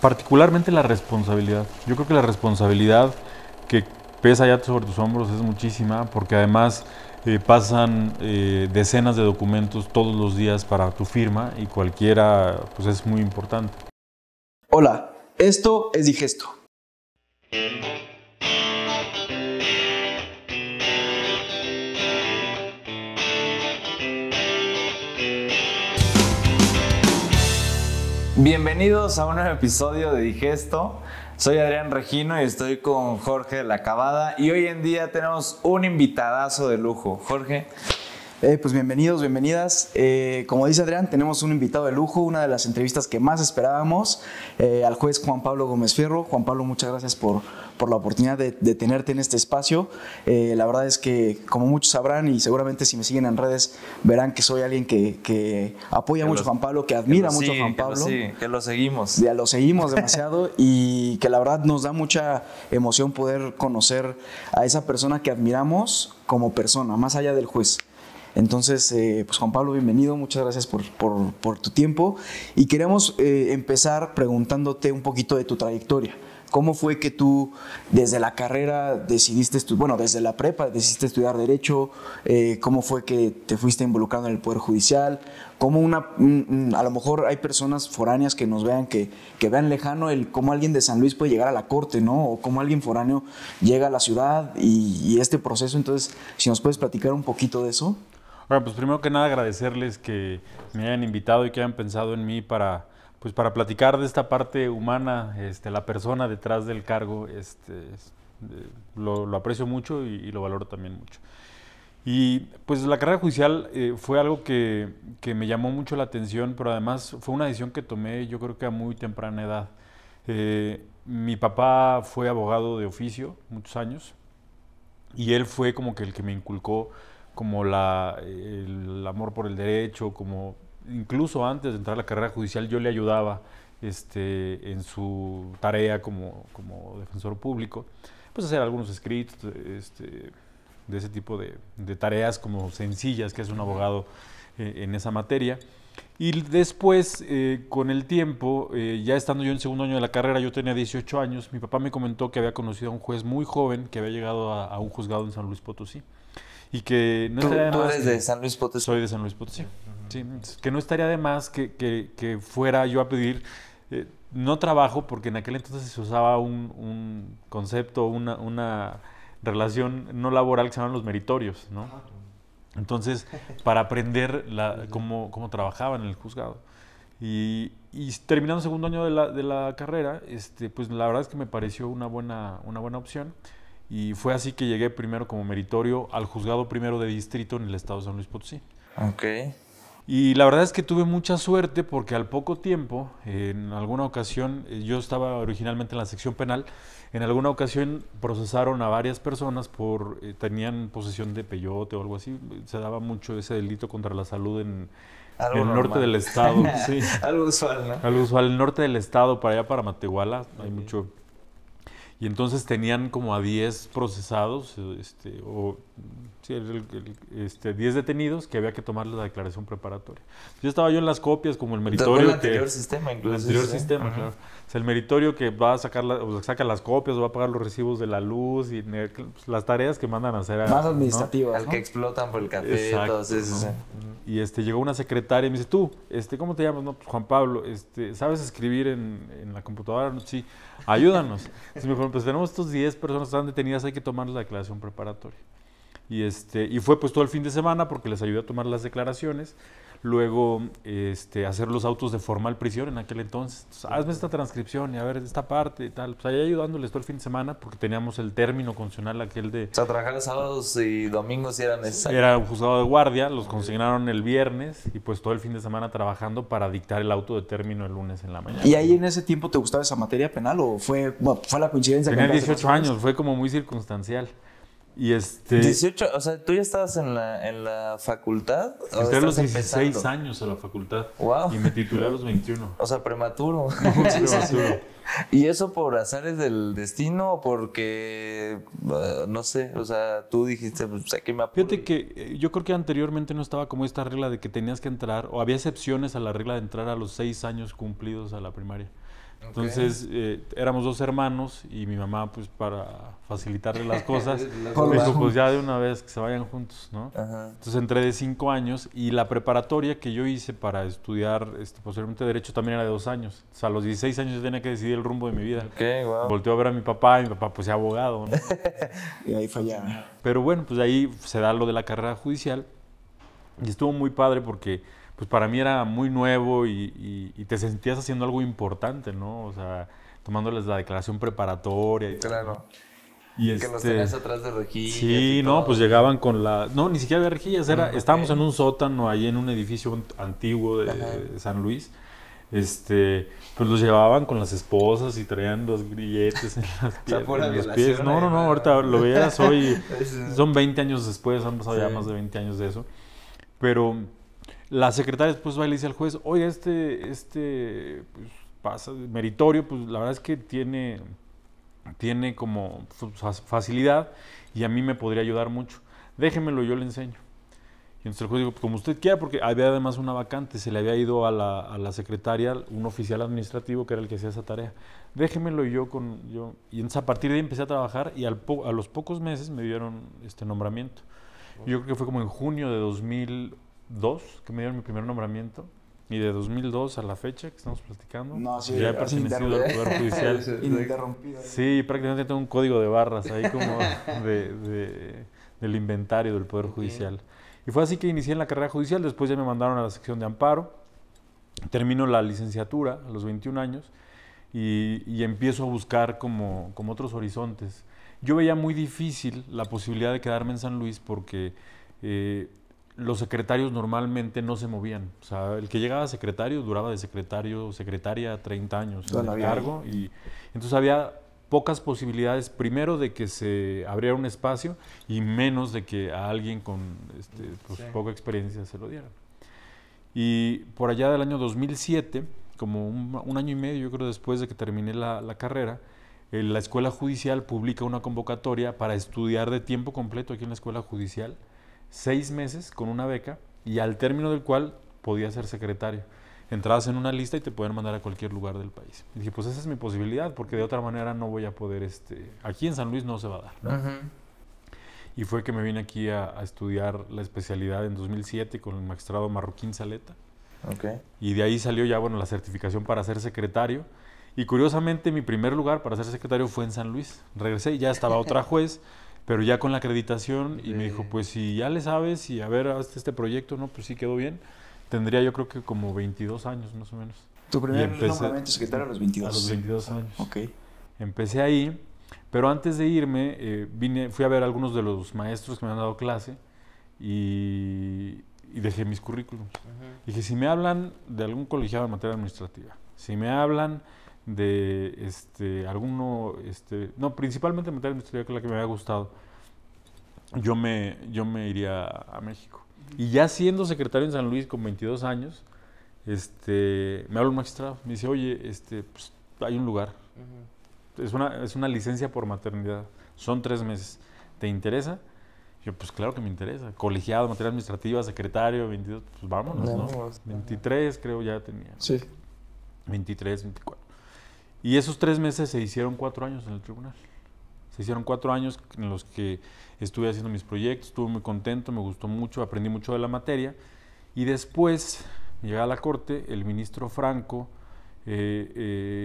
particularmente la responsabilidad. Yo creo que la responsabilidad que pesa ya sobre tus hombros es muchísima, porque además eh, pasan eh, decenas de documentos todos los días para tu firma y cualquiera pues es muy importante. Hola, esto es Digesto. Bienvenidos a un nuevo episodio de Digesto. Soy Adrián Regino y estoy con Jorge de la Cabada y hoy en día tenemos un invitadazo de lujo. Jorge, eh, pues bienvenidos, bienvenidas. Eh, como dice Adrián, tenemos un invitado de lujo, una de las entrevistas que más esperábamos, eh, al juez Juan Pablo Gómez Fierro. Juan Pablo, muchas gracias por, por la oportunidad de, tenerte en este espacio. la verdad es que, como muchos sabrán y seguramente si me siguen en redes, verán que soy alguien que, apoya mucho a Juan Pablo, que admira mucho a Juan Pablo. Sí, que lo seguimos. Ya lo seguimos demasiado y que la verdad nos da mucha emoción poder conocer a esa persona que admiramos como persona, más allá del juez. Entonces, eh, pues Juan Pablo, bienvenido, muchas gracias por, por, tu tiempo y queremos eh, empezar preguntándote un poquito de tu trayectoria. ¿Cómo fue que tú desde la carrera decidiste bueno, desde la prepa decidiste estudiar Derecho? Eh, ¿Cómo fue que te fuiste involucrando en el Poder Judicial? una, a lo mejor hay personas foráneas que nos vean, que, que vean lejano el cómo alguien de San Luis puede llegar a la corte, ¿no? O cómo alguien foráneo llega a la ciudad y este proceso. Entonces, si nos puedes platicar un poquito de eso. Bueno, pues primero que nada agradecerles que me hayan invitado y que hayan pensado en mí para, pues para platicar de esta parte humana, este, la persona detrás del cargo. Este, eh, lo, aprecio mucho y, lo valoro también mucho. Y pues la carrera judicial eh, fue algo que, que, me llamó mucho la atención, pero además fue una decisión que tomé yo creo que a muy temprana edad. Eh, mi papá fue abogado de oficio muchos años y él fue como que el que me inculcó como la, el amor por el derecho, como incluso antes de entrar a la carrera judicial yo le ayudaba este, en su tarea como, defensor público, pues hacer algunos escritos este, de ese tipo de, tareas como sencillas que hace un abogado eh, en esa materia. Y después, eh, con el tiempo, eh, ya estando yo en segundo año de la carrera, yo tenía 18 años, mi papá me comentó que había conocido a un juez muy joven que había llegado a un juzgado en San Luis Potosí. Y que no ¿Tú, eres de San Luis Potosí. Soy de San Luis Potosí. que no estaría de más que, que, fuera yo a pedir, eh, no trabajo, porque en aquel entonces se usaba un, un concepto, una, una, relación no laboral que se llaman los meritorios, ¿no? Entonces, para aprender cómo, cómo trabajaba en el juzgado. Y, y terminando segundo año de la, de la, carrera, este, pues la verdad es que me pareció una buena, una buena opción. Y fue así que llegué primero como meritorio al juzgado primero de distrito en el estado de San Luis Potosí. Ok. Y la verdad es que tuve mucha suerte porque al poco tiempo, en alguna ocasión, eh, yo estaba originalmente en la sección penal, en alguna ocasión procesaron a varias personas por, eh, tenían posesión de peyote o algo así, se daba mucho ese delito contra la salud en, el norte del estado. Algo usual, ¿no? Algo usual, el norte del estado, para allá, para Matehuala, hay mucho y entonces tenían como a 10 procesados este, 10 este, detenidos que había que tomar la declaración preparatoria. Yo estaba yo en las copias como el meritorio. El anterior sistema, incluso. El anterior sistema, claro. O sea, el meritorio que va a sacar saca las copias, va a pagar los recibos de la luz y pues, las tareas que mandan a hacer. Más administrativas. Al que explotan por el café. Y este, llegó una secretaria y me dice, tú, este, ¿cómo te llamas? Pues, Juan Pablo, este, ¿sabes escribir en, la computadora? Sí, ayúdanos. Entonces me dijo, pues tenemos estos 10 personas que están detenidas, hay que tomar la declaración preparatoria. Y, este, y fue pues todo el fin de semana porque les ayudé a tomar las declaraciones. Luego, este, hacer los autos de formal prisión en aquel entonces. Ah, hazme esta transcripción y a ver esta parte y tal. Pues ahí ayudándoles todo el fin de semana porque teníamos el término constitucional aquel de... O sea, trabajar sábados y domingos si era necesario. Era un juzgado de guardia, los consignaron el viernes y pues todo el fin de semana trabajando para dictar el auto de término el lunes en la mañana. ¿Y ahí en ese tiempo te gustaba esa materia penal o fue, fue la coincidencia? Tenía 18 años, fue como muy circunstancial. Y este... 18, o sea, tú ya estabas en la, en la facultad. Entré a los 16 años en la facultad. Y me titulé a los 21. O sea, prematuro. ¿Y eso por azares del destino o porque, eh, no sé, o sea, tú dijiste, pues aquí me apuro? Fíjate que eh, yo creo que anteriormente no estaba como esta regla de que tenías que entrar, o había excepciones a la regla de entrar a los 6 años cumplidos a la primaria. Entonces eh, éramos dos hermanos y mi mamá, pues para facilitarle las cosas, me dijo, pues ya de una vez que se vayan juntos, ¿no? Entonces entré de cinco años y la preparatoria que yo hice para estudiar este, posteriormente Derecho también era de dos años. O sea, a los 16 años tenía que decidir el rumbo de mi vida. Volteó a ver a mi papá y mi papá, pues es abogado, ¿no? y ahí fallaba. Pero bueno, pues ahí se da lo de la carrera judicial y estuvo muy padre porque pues para mí era muy nuevo y, te sentías haciendo algo importante, ¿no? O sea, tomándoles la declaración preparatoria. y Claro. Y que este... tenías atrás de rejillas. Sí, no, pues llegaban con la. No, ni siquiera había rejillas, era. Mm, estábamos en un sótano ahí en un edificio antiguo de, San Luis. Este, pues los llevaban con las esposas y traían dos grilletes en, las pies, los pies. No, no, no, ahorita lo veas hoy. Son 20 años después, han pasado ya más de 20 años de eso. Pero la secretaria después va y le dice al juez, oye, este, este pues, pasa, meritorio, pues la verdad es que tiene, tiene como facilidad y a mí me podría ayudar mucho. Déjemelo, yo le enseño. Y entonces el juez dijo, pues, como usted quiera, porque había además una vacante, se le había ido a la, a la, secretaria un oficial administrativo que era el que hacía esa tarea. Déjemelo yo con... Yo. Y entonces a partir de ahí empecé a trabajar y al a los pocos meses me dieron este nombramiento. Yo creo que fue como en junio de 2008 2002 que me dieron mi primer nombramiento. Y de 2002 a la fecha que estamos platicando, sí, ya he pertenecido al Poder Judicial. Sí, prácticamente tengo un código de barras ahí como del inventario del Poder Judicial. Y fue así que inicié en la carrera judicial, después ya me mandaron a la sección de amparo, termino la licenciatura a los 21 años y, empiezo a buscar como, como otros horizontes. Yo veía muy difícil la posibilidad de quedarme en San Luis porque... Eh, los secretarios normalmente no se movían. O sea, el que llegaba secretario duraba de secretario, secretaria 30 años en el cargo. Y entonces había pocas posibilidades, primero de que se abriera un espacio y menos de que a alguien con este, pues, poca experiencia se lo dieran. Y por allá del año 2007, como un, año y medio yo creo después de que terminé la, carrera, eh, la Escuela Judicial publica una convocatoria para estudiar de tiempo completo aquí en la Escuela Judicial seis meses con una beca y al término del cual podía ser secretario. Entrabas en una lista y te podían mandar a cualquier lugar del país. Y dije, pues esa es mi posibilidad, porque de otra manera no voy a poder, este, aquí en San Luis no se va a dar. Y fue que me vine aquí a, estudiar la especialidad en 2007 con el magistrado Marroquín Saleta. Y de ahí salió ya, bueno, la certificación para ser secretario. Y curiosamente mi primer lugar para ser secretario fue en San Luis. Regresé y ya estaba otra juez pero ya con la acreditación y me dijo, pues si ya le sabes y a ver, este proyecto, ¿no? Pues sí quedó bien. Tendría yo creo que como 22 años más o menos. Tu primer empecé, nombramiento secretario a los 22. A los 22 ah, años. Ok. Empecé ahí, pero antes de irme eh, vine, fui a ver a algunos de los maestros que me han dado clase y, dejé mis currículums. Dije, si me hablan de algún colegiado en materia administrativa, si me hablan de este, alguno, este, no, principalmente materia administrativa que es la que me había gustado, yo me, yo me iría a México. Y ya siendo secretario en San Luis con 22 años, este, me habla un magistrado, me dice, oye, este, pues, hay un lugar, es, una, es una licencia por maternidad, son tres meses, ¿te interesa? Yo, pues claro que me interesa. Colegiado, materia administrativa, secretario, 22, pues vámonos, ¿no? 23 creo ya tenía. Sí. 23, 24. Y esos tres meses se hicieron cuatro años en el tribunal. Se hicieron cuatro años en los que estuve haciendo mis proyectos, estuve muy contento, me gustó mucho, aprendí mucho de la materia. Y después, llegué a la corte, el ministro Franco eh,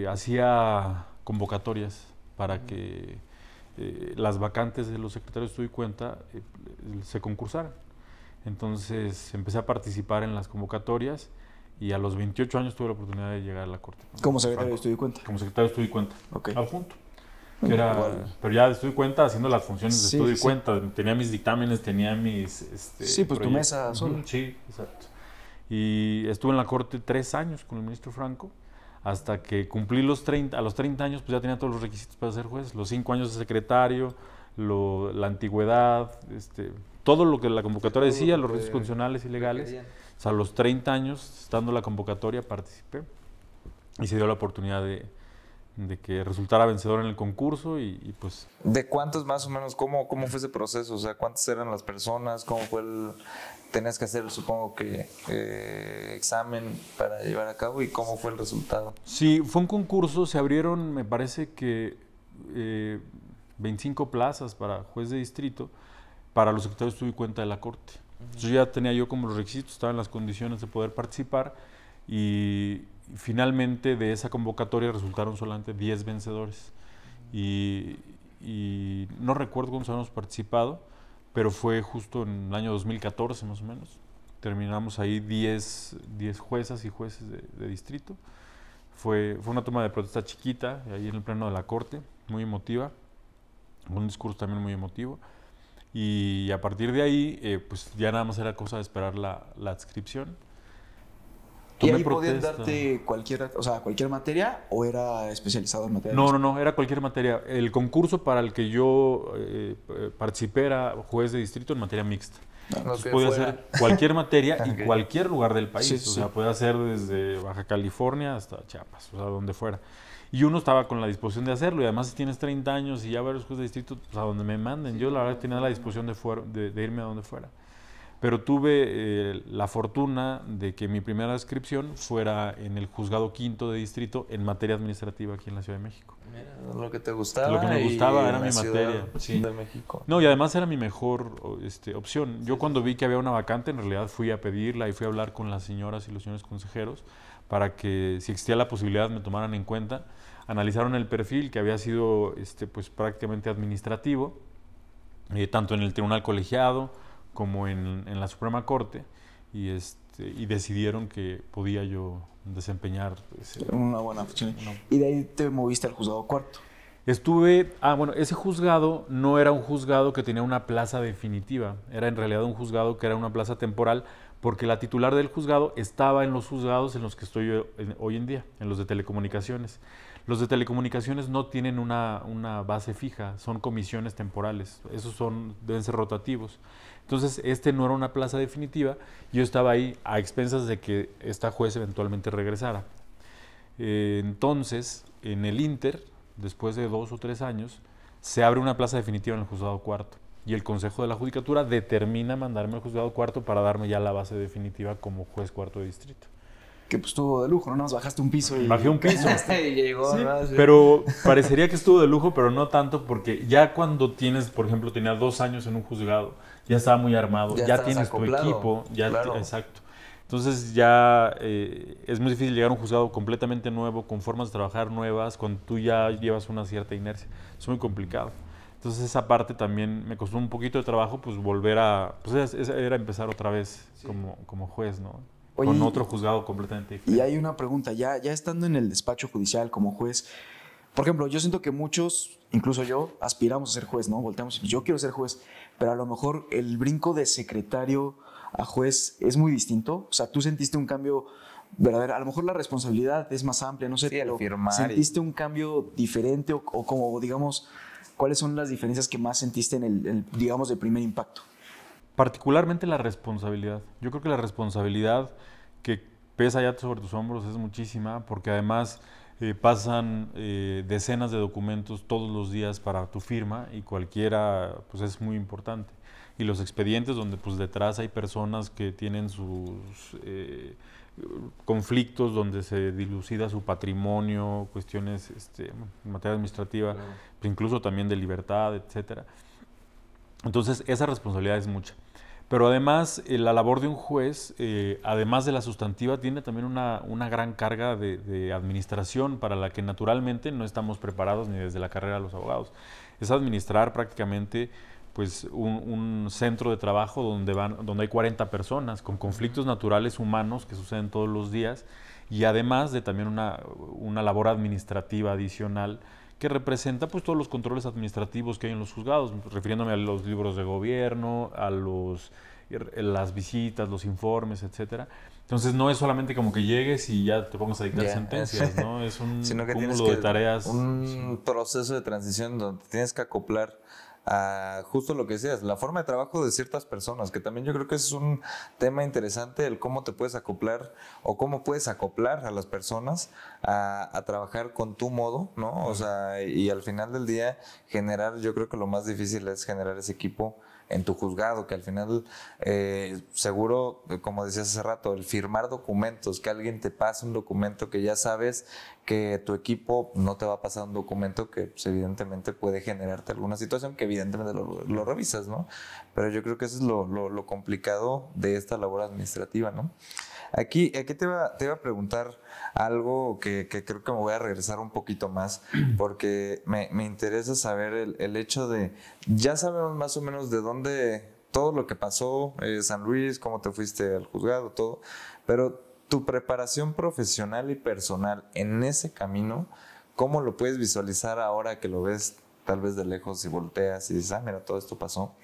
eh, hacía convocatorias para que eh, las vacantes de los secretarios de cuenta se concursaran. Entonces empecé a participar en las convocatorias y a los 28 años tuve la oportunidad de llegar a la Corte. ¿Como secretario de Estudio y Cuenta? Como secretario de Estudio y Cuenta, okay. Que Era, pero ya de estudio y cuenta, haciendo las funciones de estudio y cuenta, tenía mis dictámenes, tenía mis... Este, sí, pues tu mesa solo. Sí, exacto. Y estuve en la corte tres años con el ministro Franco, hasta que cumplí los 30, a los 30 años pues ya tenía todos los requisitos para ser juez, los cinco años de secretario, la antigüedad, este, todo lo que la convocatoria decía, los requisitos constitucionales y legales. O sea, a los 30 años, estando en la convocatoria, participé y se dio la oportunidad de, que resultara vencedor en el concurso y, pues... ¿De cuántos más o menos? Cómo, ¿Cómo fue ese proceso? O sea, ¿cuántas eran las personas? ¿Cómo fue el...? Tenías que hacer, supongo que, eh, examen para llevar a cabo y cómo fue el resultado. Sí, fue un concurso, se abrieron, me parece que 25 eh, plazas para juez de distrito para los secretarios tuve cuenta de la corte. Entonces ya tenía yo como los requisitos, estaba en las condiciones de poder participar y finalmente de esa convocatoria resultaron solamente 10 vencedores. Y, no recuerdo se habíamos participado, pero fue justo en el año 2014 más o menos. Terminamos ahí 10, 10 juezas y jueces de, de distrito. Fue, fue, una toma de protesta chiquita, ahí en el pleno de la corte, muy emotiva, un discurso también muy emotivo. Y a partir de ahí, eh, pues ya nada más era cosa de esperar la, la adscripción. ¿Y ahí podían darte cualquier, o sea, cualquier materia o era especializado en materia? No, no, no, era cualquier materia. El concurso para el que yo eh, eh participé era juez de distrito en materia mixta. Ah, Entonces, podía ser cualquier materia y cualquier lugar del país. o sea, podía ser desde Baja California hasta Chiapas, o sea, donde fuera. Y uno estaba con la disposición de hacerlo. Y además, si tienes 30 años y ya varios jueces de distrito, pues a donde me manden. Yo, la verdad, tenía la disposición de, irme a donde fuera. Pero tuve eh, la fortuna de que mi primera descripción fuera en el juzgado quinto de distrito en materia administrativa aquí en la Ciudad de México. lo que te gustaba. Lo que me gustaba era mi materia. De México. No, y además era mi mejor este, opción. Yo cuando vi que había una vacante, en realidad fui a pedirla y fui a hablar con las señoras y los señores consejeros para que si existía la posibilidad me tomaran en cuenta. Analizaron el perfil que había sido este, pues, prácticamente administrativo, eh, tanto en el Tribunal Colegiado como en, la Suprema Corte, y, este, y decidieron que podía yo desempeñar ese, una buena función. Y de ahí te moviste al juzgado cuarto. Estuve, ah, bueno, ese juzgado no era un juzgado que tenía una plaza definitiva, era en realidad un juzgado que era una plaza temporal, porque la titular del juzgado estaba en los juzgados en los que estoy hoy en día, en los de telecomunicaciones. Los de telecomunicaciones no tienen una, base fija, son comisiones temporales, esos son, deben ser rotativos. Entonces, este no era una plaza definitiva, yo estaba ahí a expensas de que esta juez eventualmente regresara. Eh, entonces, en el Inter, después de dos o tres años, se abre una plaza definitiva en el juzgado cuarto y el Consejo de la Judicatura determina mandarme al juzgado cuarto para darme ya la base definitiva como juez cuarto de distrito. Que pues estuvo de lujo, ¿no? Nos bajaste un piso y... Bajé un piso. y llegó, Pero parecería que estuvo de lujo, pero no tanto porque ya cuando tienes, por ejemplo, tenía dos años en un juzgado, ya estaba muy armado, ya, tienes tu equipo, ya exacto. Entonces ya eh, es muy difícil llegar a un juzgado completamente nuevo, con formas de trabajar nuevas, cuando tú ya llevas una cierta inercia. Es muy complicado. Entonces esa parte también me costó un poquito de trabajo, pues volver a, pues era empezar otra vez como, como juez, ¿no? Con otro juzgado completamente diferente. Y hay una pregunta, ya, ya estando en el despacho judicial como juez, por ejemplo, yo siento que muchos, incluso yo, aspiramos a ser juez, ¿no? Volteamos yo quiero ser juez, pero a lo mejor el brinco de secretario a juez es muy distinto. O sea, tú sentiste un cambio verdadero. A lo mejor la responsabilidad es más amplia, no sé, sentiste un cambio diferente o como, digamos, ¿Cuáles son las diferencias que más sentiste en el, digamos, de primer impacto? Particularmente la responsabilidad. Yo creo que la responsabilidad que pesa ya sobre tus hombros es muchísima, porque además eh, pasan eh, decenas de documentos todos los días para tu firma y cualquiera pues es muy importante. Y los expedientes donde pues detrás hay personas que tienen sus... Eh, conflictos donde se dilucida su patrimonio, cuestiones este, en materia administrativa, incluso también de libertad, etcétera. Entonces, esa responsabilidad es mucha. Pero además, eh, la labor de un juez, eh, además de la sustantiva, tiene también una, gran carga de, de, administración para la que naturalmente no estamos preparados ni desde la carrera de los abogados. Es administrar prácticamente pues un, centro de trabajo donde van donde hay 40 personas con conflictos naturales humanos que suceden todos los días y además de también una, labor administrativa adicional que representa pues todos los controles administrativos que hay en los juzgados, refiriéndome a los libros de gobierno, a los las visitas, los informes, etcétera. Entonces no es solamente como que llegues y ya te pongas a dictar sentencias, ¿no? Es un cúmulo de tareas. Un proceso de transición donde tienes que acoplar a justo lo que decías, la forma de trabajo de ciertas personas, que también yo creo que es un tema interesante el cómo te puedes acoplar o cómo puedes acoplar a las personas a, a trabajar con tu modo, ¿no? O sea, y al final del día generar, yo creo que lo más difícil es generar ese equipo en tu juzgado, que al final eh, seguro, eh, como decías hace rato, el firmar documentos, que alguien te pase un documento que ya sabes que tu equipo no te va a pasar un documento que pues, evidentemente puede generarte alguna situación que evidentemente lo, revisas, ¿no? Pero yo creo que eso es lo complicado de esta labor administrativa, ¿no? Aquí, aquí te, iba, te a preguntar algo que, creo que me voy a regresar un poquito más, porque me, interesa saber el, hecho de, ya sabemos más o menos de dónde todo lo que pasó, eh, San Luis, cómo te fuiste al juzgado, todo, pero tu preparación profesional y personal en ese camino, ¿cómo lo puedes visualizar ahora que lo ves tal vez de lejos y volteas y dices, ah, mira, todo esto pasó.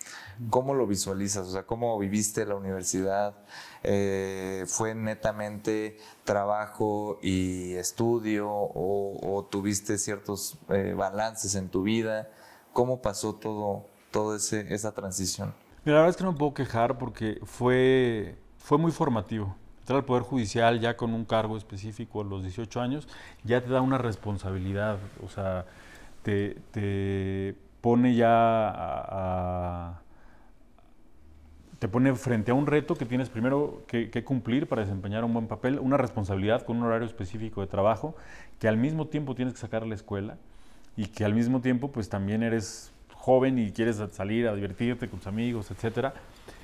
¿Cómo lo visualizas? O sea, ¿cómo viviste la universidad? Eh, ¿Fue netamente trabajo y estudio o, tuviste ciertos eh, balances en tu vida? ¿Cómo pasó todo, todo ese, esa transición? Mira, la verdad es que no me puedo quejar porque fue, fue muy formativo. Entrar al Poder Judicial ya con un cargo específico a los 18 años ya te da una responsabilidad, o sea te, pone ya te pone frente a un reto que tienes primero que, cumplir para desempeñar un buen papel, una responsabilidad con un horario específico de trabajo, que al mismo tiempo tienes que sacar a la escuela y que al mismo tiempo pues también eres joven y quieres salir a divertirte con tus amigos, etcétera.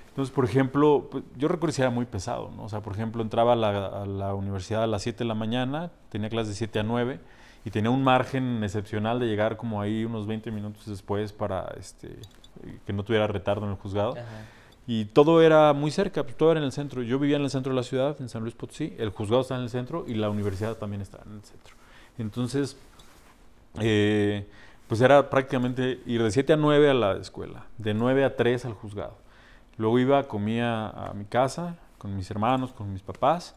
Entonces, por ejemplo, pues, yo recuerdo que era muy pesado, ¿no? O sea, por ejemplo, entraba a la, a la universidad a las 7 de la mañana, tenía clases de 7 a 9, y tenía un margen excepcional de llegar como ahí unos 20 minutos después para este, que no tuviera retardo en el juzgado. Y todo era muy cerca, pues, todo era en el centro. Yo vivía en el centro de la ciudad, en San Luis Potosí, el juzgado está en el centro y la universidad también está en el centro. Entonces, eh, pues era prácticamente ir de 7 a 9 a la escuela, de 9 a 3 al juzgado. Luego iba, comía a mi casa con mis hermanos, con mis papás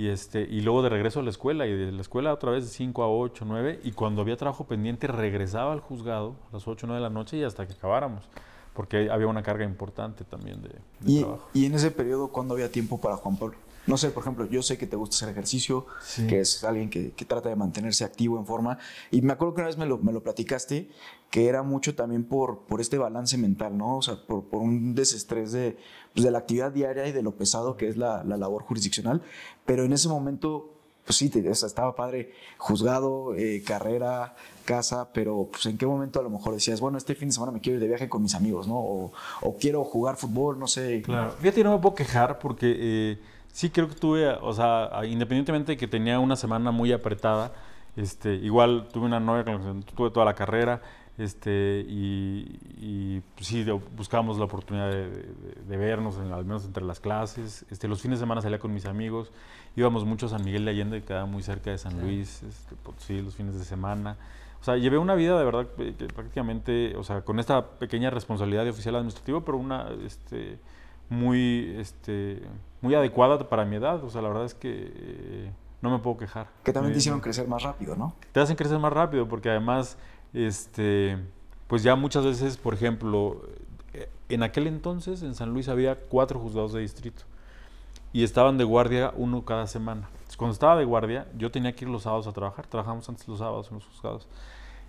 y, este, y luego de regreso a la escuela, y de la escuela otra vez de 5 a 8, 9, y cuando había trabajo pendiente regresaba al juzgado a las 8, 9 de la noche y hasta que acabáramos, porque había una carga importante también de, ¿Y, trabajo. ¿Y en ese periodo cuándo había tiempo para Juan Pablo? No sé, por ejemplo, yo sé que te gusta hacer ejercicio, que es alguien que, que, trata de mantenerse activo, en forma, y me acuerdo que una vez me lo, me lo platicaste, que era mucho también por, por este balance mental, ¿no? O sea, por, por un desestrés de, pues, de, la actividad diaria y de lo pesado que es la, la labor jurisdiccional. Pero en ese momento, pues sí, estaba padre, juzgado, eh, carrera, casa, pero pues en qué momento a lo mejor decías, bueno, este fin de semana me quiero ir de viaje con mis amigos, ¿no? O, o quiero jugar fútbol, no sé. Claro, fíjate, no me puedo quejar porque eh, sí creo que tuve, o sea, independientemente de que tenía una semana muy apretada, este, igual tuve una novia con la que tuve toda la carrera este, y, y pues sí, buscábamos la oportunidad de, vernos, al menos entre las clases. Este, los fines de semana salía con mis amigos, íbamos mucho a San Miguel de Allende, que estaba muy cerca de San Luis, este, los fines de semana. O sea, llevé una vida de verdad que prácticamente, o sea, con esta pequeña responsabilidad de oficial administrativo, pero una este, muy, este, muy adecuada para mi edad. O sea, la verdad es que... Eh, no me puedo quejar. Que también te eh, hicieron crecer más rápido, ¿no? Te hacen crecer más rápido porque además este, pues ya muchas veces, por ejemplo, eh, en aquel entonces en San Luis había cuatro juzgados de distrito y estaban de guardia uno cada semana. cuando estaba de guardia, yo tenía que ir los sábados a trabajar. Trabajamos antes los sábados en los juzgados.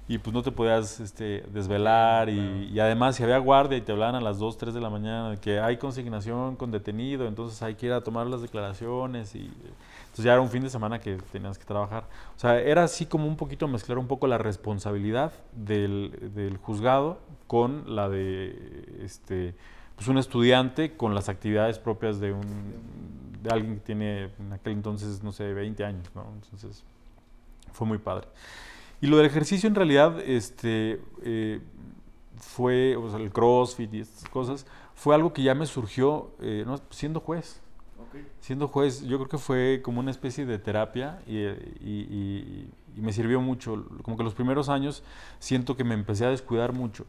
Y pues no te podías este, desvelar. Y, además, si había guardia y te hablaban a las 2, 3 de la mañana que hay consignación con detenido, entonces hay que ir a tomar las declaraciones. Y entonces ya era un fin de semana que tenías que trabajar. O sea, era así como un poquito mezclar un poco la responsabilidad del, del juzgado con la de este, pues un estudiante, con las actividades propias de, un, alguien que tiene en aquel entonces, no sé, 20 años. ¿no? Entonces fue muy padre. Y lo del ejercicio en realidad este, eh, fue, o sea, el CrossFit y estas cosas, fue algo que ya me surgió eh, no, siendo juez. Siendo juez, yo creo que fue como una especie de terapia y, me sirvió mucho. Como que los primeros años siento que me empecé a descuidar mucho,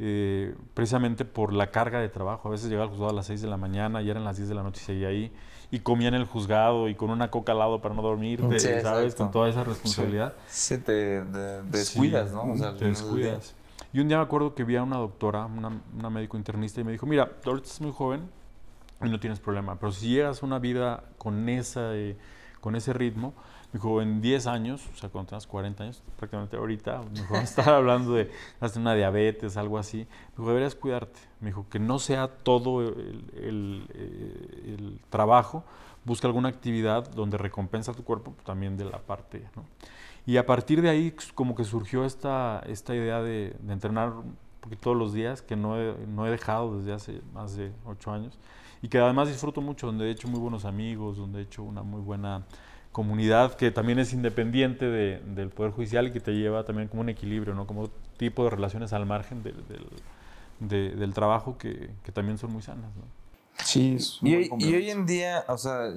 eh, precisamente por la carga de trabajo. A veces llegaba al juzgado a las 6 de la mañana y eran las 10 de la noche y seguía ahí. Y comía en el juzgado y con una coca al lado para no dormir ¿sabes? Con toda esa responsabilidad. Sí, te, descuidas, ¿no? te descuidas. Y un día me acuerdo que vi a una doctora, una, médico internista, y me dijo, mira, ahorita es muy joven, y no tienes problema. Pero si llegas a una vida con, esa, eh, con ese ritmo, dijo, en 10 años, o sea, cuando tengas 40 años, prácticamente ahorita, mejor estar hablando de hacer una diabetes, algo así, dijo, deberías cuidarte. Me dijo, que no sea todo el, eh, trabajo, busca alguna actividad donde recompensa a tu cuerpo pues, también de la parte, ¿no? Y a partir de ahí pues, como que surgió esta, esta idea de, entrenar porque todos los días, que no he, no he dejado desde hace más de ocho años y que además disfruto mucho, donde he hecho muy buenos amigos, donde he hecho una muy buena comunidad que también es independiente del Poder Judicial y que te lleva también como un equilibrio, ¿no? como tipo de relaciones al margen del trabajo que, que, también son muy sanas. Sí, es y, hoy, y, hoy en día, o sea,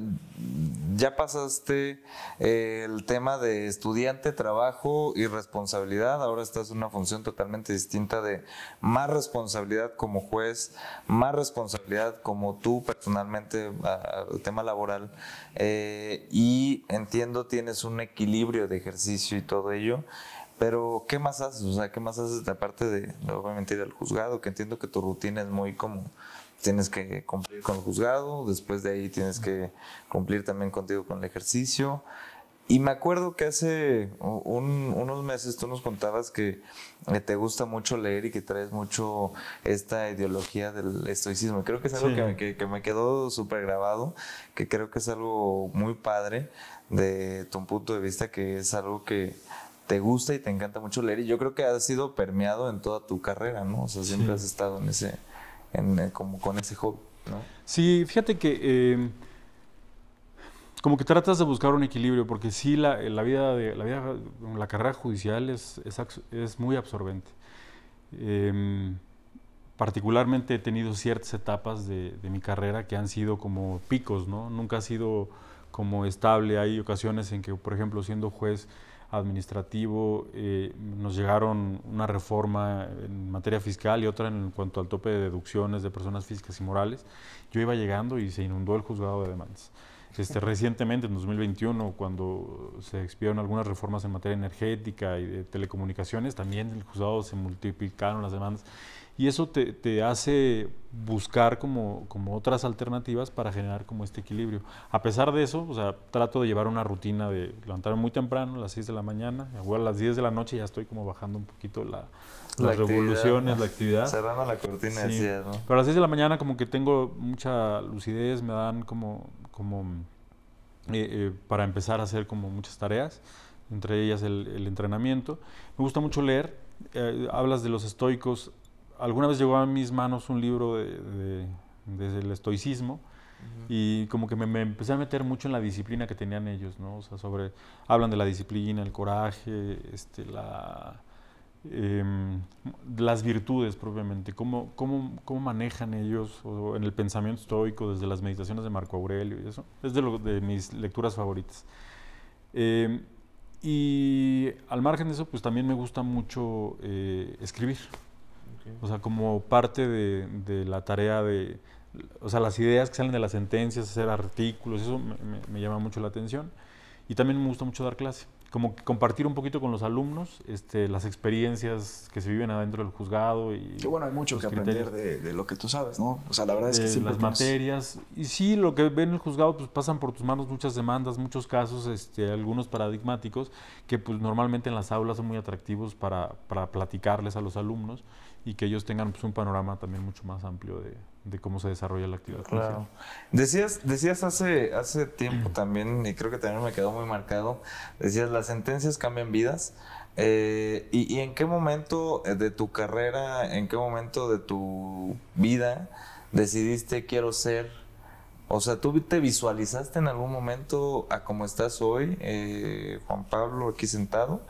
ya pasaste eh, el tema de estudiante, trabajo y responsabilidad. Ahora estás en una función totalmente distinta de más responsabilidad como juez, más responsabilidad como tú personalmente, el tema laboral. Eh, y entiendo, tienes un equilibrio de ejercicio y todo ello. Pero, ¿qué más haces? O sea, ¿qué más haces aparte de, obviamente, ir al juzgado? Que entiendo que tu rutina es muy como tienes que cumplir con el juzgado, después de ahí tienes que cumplir también contigo con el ejercicio. Y me acuerdo que hace unos meses tú nos contabas que te gusta mucho leer y que traes mucho esta ideología del estoicismo. Creo que es algo que, me, quedó súper grabado, que creo que es algo muy padre de tu punto de vista, que es algo que te gusta y te encanta mucho leer. Y yo creo que has sido permeado en toda tu carrera, ¿no? O sea, siempre has estado en ese, eh, como con ese hobby. ¿no? Sí, fíjate que em, como que tratas de buscar un equilibrio, porque sí, la, eh, vida, de, la, vida, la carrera judicial es, es, muy absorbente. Em, particularmente he tenido ciertas etapas de, de, mi carrera que han sido como picos, ¿no? Nunca ha sido como estable. Hay ocasiones en que, por ejemplo, siendo juez, administrativo, eh, nos llegaron una reforma en materia fiscal y otra en cuanto al tope de deducciones de personas físicas y morales. Yo iba llegando y se inundó el juzgado de demandas recientemente, en 2021, cuando se expidieron algunas reformas en materia energética y de telecomunicaciones, también en el juzgado se multiplicaron las demandas. Y eso te, te hace buscar como, como, otras alternativas para generar como este equilibrio. A pesar de eso, o sea, trato de llevar una rutina de levantarme muy temprano, a las 6 de la mañana, a las 10 de la noche ya estoy como bajando un poquito la, las revoluciones, la actividad. Cerrando la cortina ¿no? Pero a las 6 de la mañana como que tengo mucha lucidez, me dan como como eh, eh, para empezar a hacer como muchas tareas, entre ellas el, entrenamiento. Me gusta mucho leer, eh, hablas de los estoicos, alguna vez llegó a mis manos un libro de, estoicismo y como que me, empecé a meter mucho en la disciplina que tenían ellos, ¿no? O sea, sobre, hablan de la disciplina, el coraje, este, la Em, las virtudes propiamente, ¿Cómo, cómo, cómo, manejan ellos en el pensamiento estoico, desde las meditaciones de Marco Aurelio y eso, es de, de mis lecturas favoritas. Em, y al margen de eso, pues también me gusta mucho eh, escribir, o sea, como parte de, la tarea de, o sea, las ideas que salen de las sentencias, hacer artículos, eso me llama mucho la atención. Y también me gusta mucho dar clase como compartir un poquito con los alumnos este, las experiencias que se viven adentro del juzgado. Y que bueno, hay mucho que aprender de, lo que tú sabes, ¿no? O sea, la verdad es que Las materias. Y sí, lo que ven el juzgado, pues pasan por tus manos muchas demandas, muchos casos, este, algunos paradigmáticos, que pues normalmente en las aulas son muy atractivos para, para platicarles a los alumnos y que ellos tengan pues, un panorama también mucho más amplio de, cómo se desarrolla la actividad. Claro. Decías, decías hace, hace tiempo también, y creo que también me quedó muy marcado, decías, las sentencias cambian vidas. Eh, y, en qué momento de tu carrera, en qué momento de tu vida decidiste quiero ser? O sea, ¿tú te visualizaste en algún momento a cómo estás hoy, eh, Juan Pablo, aquí sentado?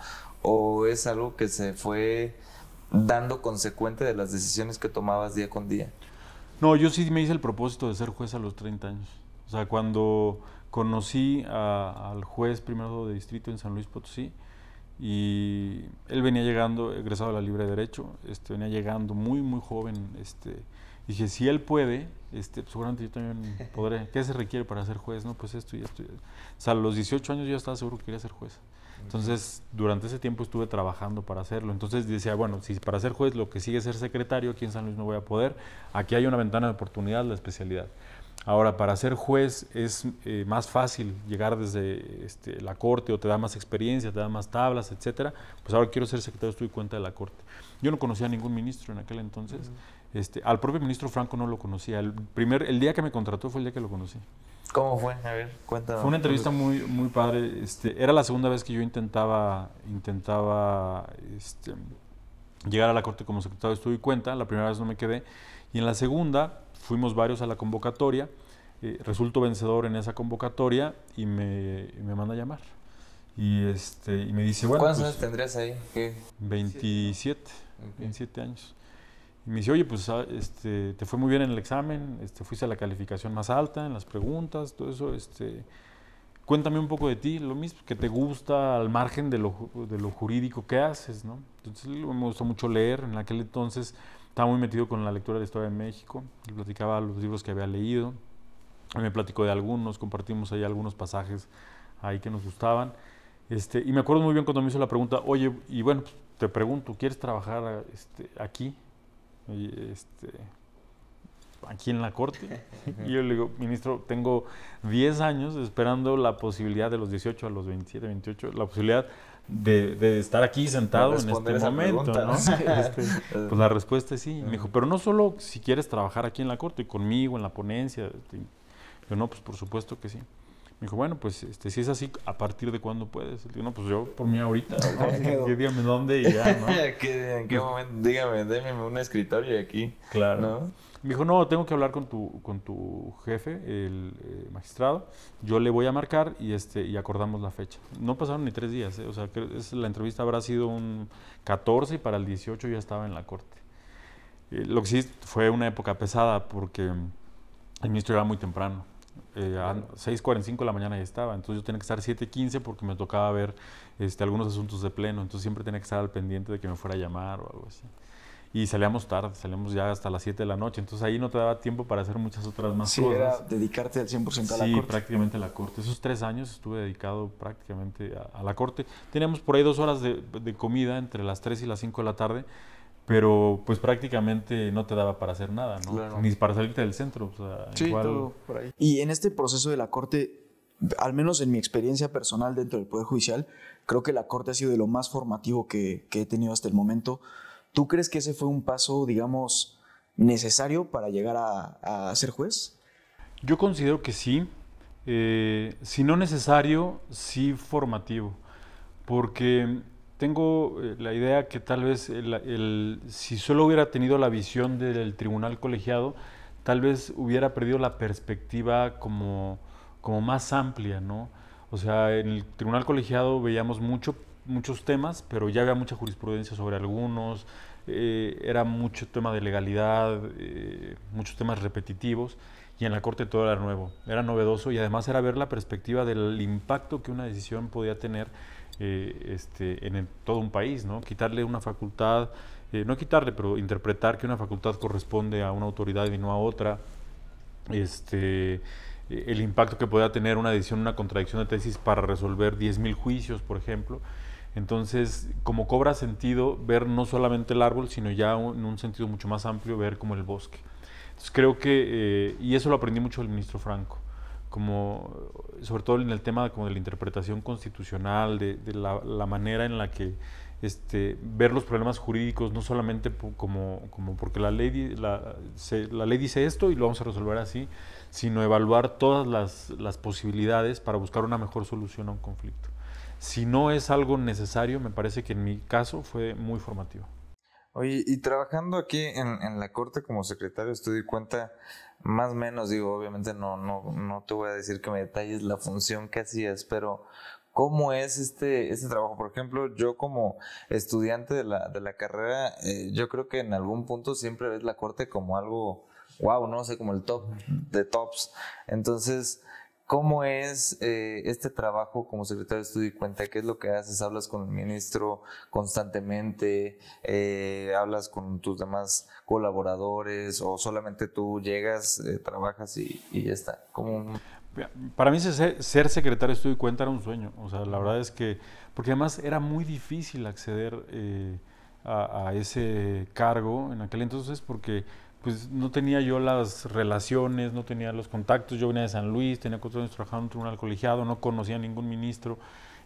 ¿O es algo que se fue dando consecuente de las decisiones que tomabas día con día? No, yo sí me hice el propósito de ser juez a los 30 años. O sea, cuando conocí al juez primero de distrito en San Luis Potosí, y él venía llegando, egresado a la Libre Derecho, este, venía llegando muy, muy joven. Este, dije, si él puede, este, pues, seguramente yo también podré. ¿Qué se requiere para ser juez? No, pues esto y esto. O sea, a los 18 años yo estaba seguro que quería ser juez. Entonces, durante ese tiempo estuve trabajando para hacerlo. Entonces decía, bueno, si para ser juez lo que sigue es ser secretario, aquí en San Luis no voy a poder, aquí hay una ventana de oportunidad, la especialidad. Ahora, para ser juez es eh, más fácil llegar desde este, la corte o te da más experiencia, te da más tablas, etcétera. Pues ahora quiero ser secretario, estoy cuenta de la corte. Yo no conocía a ningún ministro en aquel entonces. Este, al propio ministro Franco no lo conocía. primer, el día que me contrató fue el día que lo conocí. ¿Cómo fue? A ver, cuéntame. Fue una entrevista muy, muy padre. Este, era la segunda vez que yo intentaba, intentaba este, llegar a la corte como secretario de estudio y cuenta. La primera vez no me quedé. Y en la segunda fuimos varios a la convocatoria. Eh, resulto vencedor en esa convocatoria y me, manda a llamar. Y, este, y me dice, bueno... ¿Cuántos pues años tendrías ahí? 27, 27 años. Y me dice, oye, pues ah, este, te fue muy bien en el examen, este, fuiste a la calificación más alta, en las preguntas, todo eso. Este, cuéntame un poco de ti, lo mismo, que te gusta al margen de lo, jurídico que haces, ¿no? Entonces me gustó mucho leer, en aquel entonces estaba muy metido con la lectura de la historia de México, y platicaba los libros que había leído, me platicó de algunos, compartimos ahí algunos pasajes ahí que nos gustaban, este, y me acuerdo muy bien cuando me hizo la pregunta, oye, y bueno, pues, te pregunto, ¿quieres trabajar este, aquí? y este, aquí en la corte. Y yo le digo, ministro, tengo 10 años esperando la posibilidad de los 18 a los 27, 28, la posibilidad de, estar aquí sentado en este momento. Este, pues la respuesta es sí. Me dijo, pero no solo si quieres trabajar aquí en la corte, y conmigo, en la ponencia. Este". Yo no, pues por supuesto que sí. Me dijo, bueno, pues este, si es así, ¿a partir de cuándo puedes? Le digo, no, pues yo por mí ahorita. dígame dónde y ya, ¿no? ¿En qué momento? Dígame, déme un escritorio aquí. Claro. Me dijo, no, tengo que hablar con tu, con tu jefe, el eh, magistrado. Yo le voy a marcar y, este, y acordamos la fecha. No pasaron ni tres días, ¿eh? o sea, que la entrevista habrá sido un 14 y para el 18 ya estaba en la corte. Eh, lo que sí fue una época pesada porque el ministro era muy temprano eh, a 6.45 de la mañana ya estaba, entonces yo tenía que estar 7.15 porque me tocaba ver este, algunos asuntos de pleno, entonces siempre tenía que estar al pendiente de que me fuera a llamar o algo así. Y salíamos tarde, salíamos ya hasta las 7 de la noche, entonces ahí no te daba tiempo para hacer muchas otras más cosas. dedicarte al 100% a la corte. Sí, prácticamente a la corte. Esos tres años estuve dedicado prácticamente a, la corte. Teníamos por ahí dos horas de, de comida entre las 3 y las 5 de la tarde, pero pues prácticamente no te daba para hacer nada, ¿no? Ni para salirte del centro. sí, todo por ahí. Y en este proceso de la Corte, al menos en mi experiencia personal dentro del Poder Judicial, creo que la Corte ha sido de lo más formativo que, he tenido hasta el momento. ¿Tú crees que ese fue un paso, digamos, necesario para llegar a, ser juez? Yo considero que sí. Eh, si no necesario, sí formativo. Porque tengo eh, la idea que tal vez si solo hubiera tenido la visión del tribunal colegiado, tal vez hubiera perdido la perspectiva como, más amplia, ¿no? O sea, en el tribunal colegiado veíamos mucho, muchos temas, pero ya había mucha jurisprudencia sobre algunos, eh, era mucho tema de legalidad, eh, muchos temas repetitivos, y en la corte todo era nuevo, era novedoso y además era ver la perspectiva del impacto que una decisión podía tener eh, este, en todo un país, ¿no? Quitarle una facultad, eh, no quitarle, pero interpretar que una facultad corresponde a una autoridad y no a otra, este, eh, el impacto que pueda tener una decisión, una contradicción de tesis para resolver 10.000 juicios, por ejemplo. Entonces, como cobra sentido ver no solamente el árbol, sino ya en un sentido mucho más amplio, ver como el bosque. Entonces, creo que, y eso lo aprendí mucho del ministro Franco, como sobre todo en el tema como de la interpretación constitucional, de, la, manera en la que este, ver los problemas jurídicos, no solamente como, como porque la ley, la, ley dice esto y lo vamos a resolver así, sino evaluar todas las, las posibilidades para buscar una mejor solución a un conflicto. Si no es algo necesario, me parece que en mi caso fue muy formativo. Oye, y trabajando aquí en, la Corte como secretario, estoy de cuenta más o menos, digo, obviamente no, no, no te voy a decir que me detalles la función que hacías, pero ¿cómo es este, este trabajo? Por ejemplo, yo como estudiante de la, de la carrera, eh, yo creo que en algún punto siempre ves la corte como algo, wow, no sé, como el top de tops. Entonces, ¿Cómo es eh, este trabajo como secretario de Estudio y Cuenta? ¿Qué es lo que haces? ¿Hablas con el ministro constantemente? Eh, ¿Hablas con tus demás colaboradores? ¿O solamente tú llegas, eh, trabajas y, ya está? Para mí ser, secretario de Estudio y Cuenta era un sueño. O sea, la verdad es que, porque además era muy difícil acceder a ese cargo en aquel entonces porque pues no tenía yo las relaciones, no tenía los contactos, yo venía de San Luis, tenía cuatro años trabajando en un tribunal colegiado, no conocía a ningún ministro,